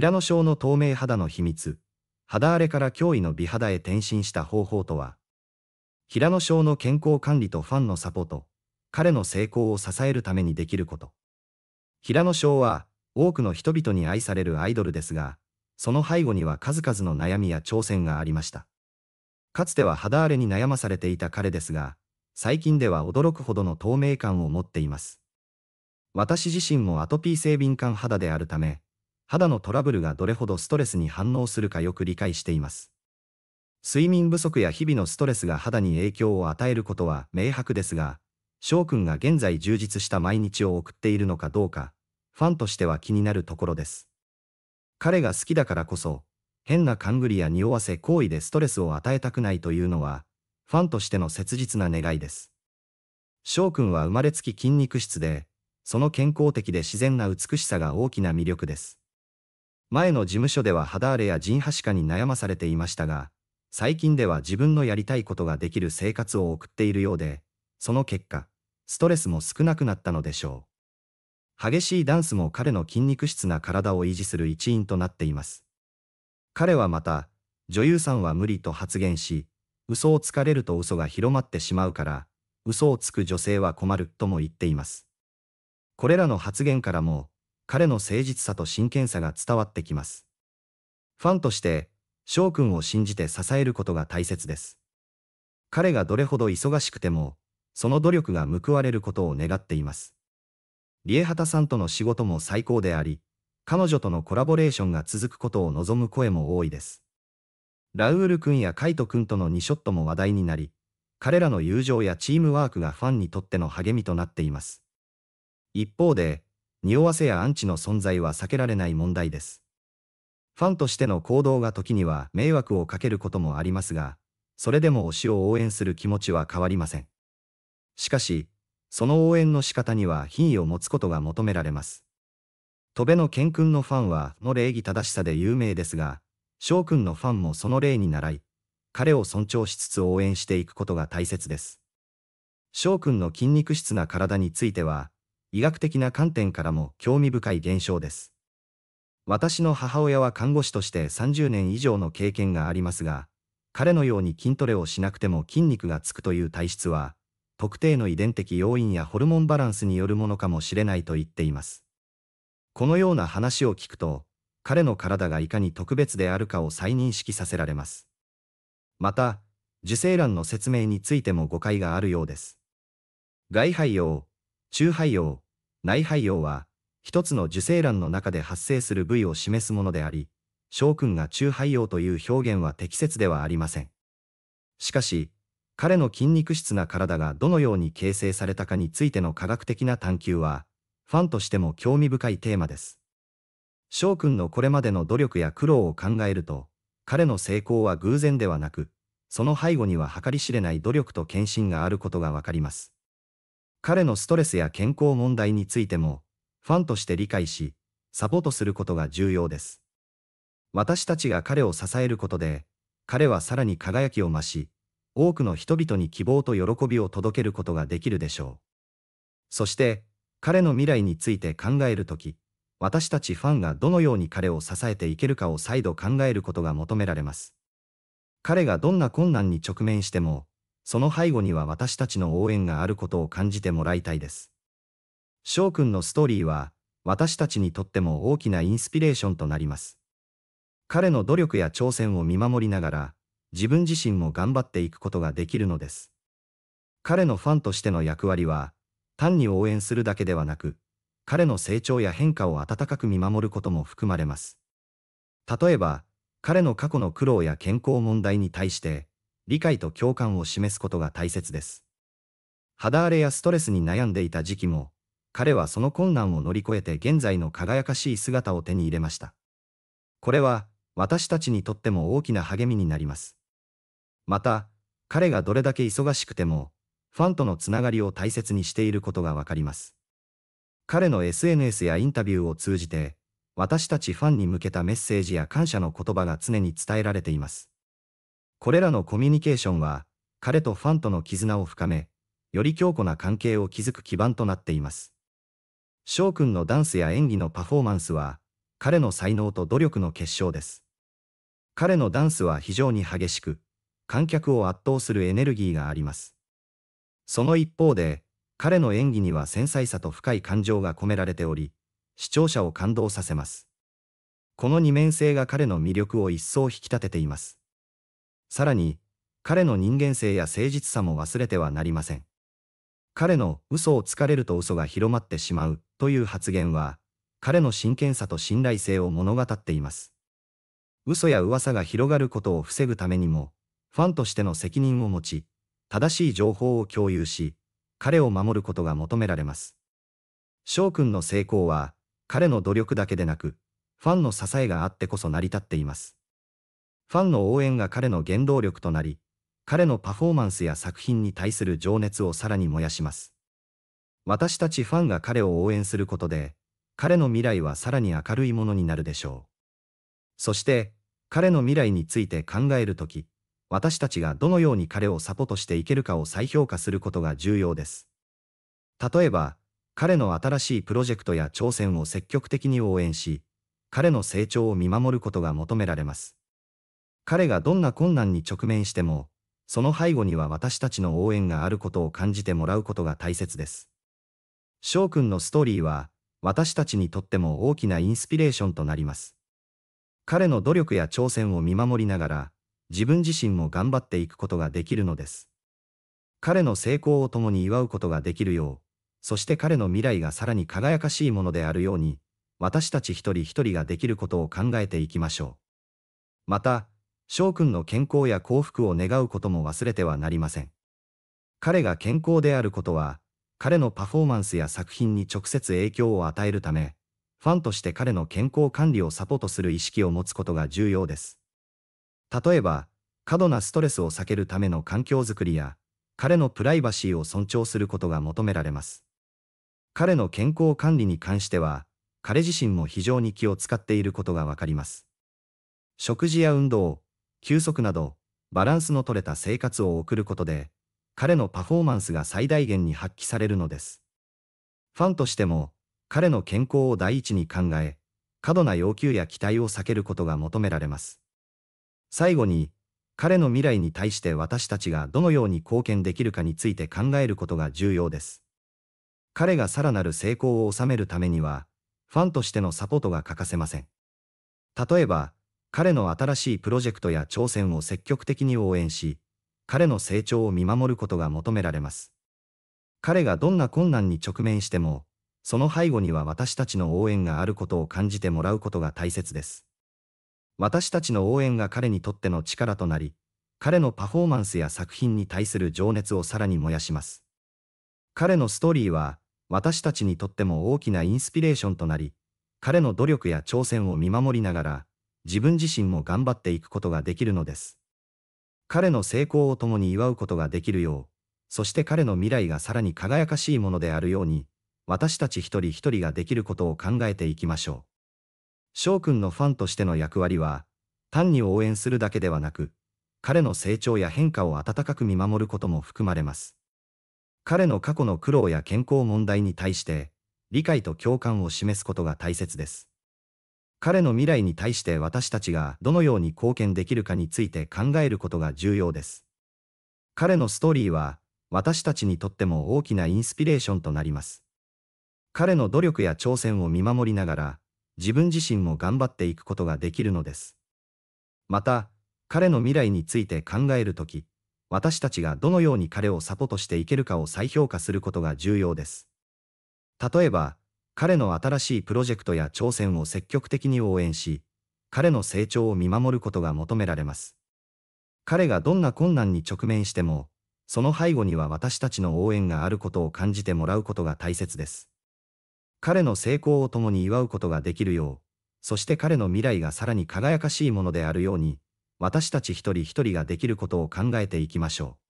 平野症の透明肌の秘密、肌荒れから驚異の美肌へ転身した方法とは、平野症の健康管理とファンのサポート、彼の成功を支えるためにできること。平野翔は多くの人々に愛されるアイドルですが、その背後には数々の悩みや挑戦がありました。かつては肌荒れに悩まされていた彼ですが、最近では驚くほどの透明感を持っています。私自身もアトピー性敏感肌であるため、肌のトラブルがどれほどストレスに反応するかよく理解しています。睡眠不足や日々のストレスが肌に影響を与えることは明白ですが、翔くんが現在充実した毎日を送っているのかどうか、ファンとしては気になるところです。彼が好きだからこそ、変な勘ぐりや匂わせ行為でストレスを与えたくないというのは、ファンとしての切実な願いです。翔くんは生まれつき筋肉質で、その健康的で自然な美しさが大きな魅力です。前の事務所では肌荒れや人はしかに悩まされていましたが、最近では自分のやりたいことができる生活を送っているようで、その結果、ストレスも少なくなったのでしょう。激しいダンスも彼の筋肉質な体を維持する一因となっています。彼はまた、女優さんは無理と発言し、嘘をつかれると嘘が広まってしまうから、嘘をつく女性は困るとも言っています。これらの発言からも、彼の誠実さと真剣さが伝わってきます。ファンとして、翔くんを信じて支えることが大切です。彼がどれほど忙しくても、その努力が報われることを願っています。リエハタさんとの仕事も最高であり、彼女とのコラボレーションが続くことを望む声も多いです。ラウール君やカイト君との2ショットも話題になり、彼らの友情やチームワークがファンにとっての励みとなっています。一方で、匂わせやアンチの存在は避けられない問題です。ファンとしての行動が時には迷惑をかけることもありますが、それでも推しを応援する気持ちは変わりません。しかし、その応援の仕方には品位を持つことが求められます。戸辺の健君のファンはの礼儀正しさで有名ですが、翔君のファンもその例に倣い、彼を尊重しつつ応援していくことが大切です。翔君の筋肉質な体については、医学的な観点からも興味深い現象です。私の母親は看護師として30年以上の経験がありますが、彼のように筋トレをしなくても筋肉がつくという体質は、特定の遺伝的要因やホルモンバランスによるものかもしれないと言っています。このような話を聞くと、彼の体がいかに特別であるかを再認識させられます。また、受精卵の説明についても誤解があるようです。外肺葉、中肺葉、内肺葉は、一つの受精卵の中で発生する部位を示すものであり、翔くんが中肺葉という表現は適切ではありません。しかし、彼の筋肉質な体がどのように形成されたかについての科学的な探求は、ファンとしても興味深いテーマです。翔くんのこれまでの努力や苦労を考えると、彼の成功は偶然ではなく、その背後には計り知れない努力と献身があることがわかります。彼のストレスや健康問題についても、ファンとして理解し、サポートすることが重要です。私たちが彼を支えることで、彼はさらに輝きを増し、多くの人々に希望と喜びを届けることができるでしょう。そして、彼の未来について考えるとき、私たちファンがどのように彼を支えていけるかを再度考えることが求められます。彼がどんな困難に直面しても、その背後には私たちの応援があることを感じてもらいたいです。翔くんのストーリーは、私たちにとっても大きなインスピレーションとなります。彼の努力や挑戦を見守りながら、自分自身も頑張っていくことができるのです。彼のファンとしての役割は、単に応援するだけではなく、彼の成長や変化を温かく見守ることも含まれます。例えば、彼の過去の苦労や健康問題に対して、理解と共感を示すことが大切です。肌荒れやストレスに悩んでいた時期も、彼はその困難を乗り越えて現在の輝かしい姿を手に入れました。これは、私たちにとっても大きな励みになります。また、彼がどれだけ忙しくても、ファンとのつながりを大切にしていることがわかります。彼の SNS やインタビューを通じて、私たちファンに向けたメッセージや感謝の言葉が常に伝えられています。これらのコミュニケーションは、彼とファンとの絆を深め、より強固な関係を築く基盤となっています。翔くんのダンスや演技のパフォーマンスは、彼の才能と努力の結晶です。彼のダンスは非常に激しく、観客を圧倒するエネルギーがあります。その一方で、彼の演技には繊細さと深い感情が込められており、視聴者を感動させます。この二面性が彼の魅力を一層引き立てています。さらに、彼の人間性や誠実さも忘れてはなりません。彼の嘘をつかれると嘘が広まってしまうという発言は、彼の真剣さと信頼性を物語っています。嘘や噂が広がることを防ぐためにも、ファンとしての責任を持ち、正しい情報を共有し、彼を守ることが求められます。翔くんの成功は、彼の努力だけでなく、ファンの支えがあってこそ成り立っています。ファンの応援が彼の原動力となり、彼のパフォーマンスや作品に対する情熱をさらに燃やします。私たちファンが彼を応援することで、彼の未来はさらに明るいものになるでしょう。そして、彼の未来について考えるとき、私たちがどのように彼をサポートしていけるかを再評価することが重要です。例えば、彼の新しいプロジェクトや挑戦を積極的に応援し、彼の成長を見守ることが求められます。彼がどんな困難に直面しても、その背後には私たちの応援があることを感じてもらうことが大切です。翔くんのストーリーは、私たちにとっても大きなインスピレーションとなります。彼の努力や挑戦を見守りながら、自分自身も頑張っていくことができるのです。彼の成功を共に祝うことができるよう、そして彼の未来がさらに輝かしいものであるように、私たち一人一人ができることを考えていきましょう。また、翔くんの健康や幸福を願うことも忘れてはなりません。彼が健康であることは、彼のパフォーマンスや作品に直接影響を与えるため、ファンとして彼の健康管理をサポートする意識を持つことが重要です。例えば、過度なストレスを避けるための環境づくりや、彼のプライバシーを尊重することが求められます。彼の健康管理に関しては、彼自身も非常に気を使っていることがわかります。食事や運動、休息など、バランスの取れた生活を送ることで、彼のパフォーマンスが最大限に発揮されるのです。ファンとしても、彼の健康を第一に考え、過度な要求や期待を避けることが求められます。最後に、彼の未来に対して私たちがどのように貢献できるかについて考えることが重要です。彼がさらなる成功を収めるためには、ファンとしてのサポートが欠かせません。例えば、彼の新しいプロジェクトや挑戦を積極的に応援し、彼の成長を見守ることが求められます。彼がどんな困難に直面しても、その背後には私たちの応援があることを感じてもらうことが大切です。私たちの応援が彼にとっての力となり、彼のパフォーマンスや作品に対する情熱をさらに燃やします。彼のストーリーは、私たちにとっても大きなインスピレーションとなり、彼の努力や挑戦を見守りながら、自分自身も頑張っていくことができるのです。彼の成功を共に祝うことができるよう、そして彼の未来がさらに輝かしいものであるように、私たち一人一人ができることを考えていきましょう。翔くんのファンとしての役割は、単に応援するだけではなく、彼の成長や変化を温かく見守ることも含まれます。彼の過去の苦労や健康問題に対して、理解と共感を示すことが大切です。彼の未来に対して私たちがどのように貢献できるかについて考えることが重要です。彼のストーリーは私たちにとっても大きなインスピレーションとなります。彼の努力や挑戦を見守りながら自分自身も頑張っていくことができるのです。また、彼の未来について考えるとき、私たちがどのように彼をサポートしていけるかを再評価することが重要です。例えば、彼の新しいプロジェクトや挑戦を積極的に応援し、彼の成長を見守ることが求められます。彼がどんな困難に直面しても、その背後には私たちの応援があることを感じてもらうことが大切です。彼の成功を共に祝うことができるよう、そして彼の未来がさらに輝かしいものであるように、私たち一人一人ができることを考えていきましょう。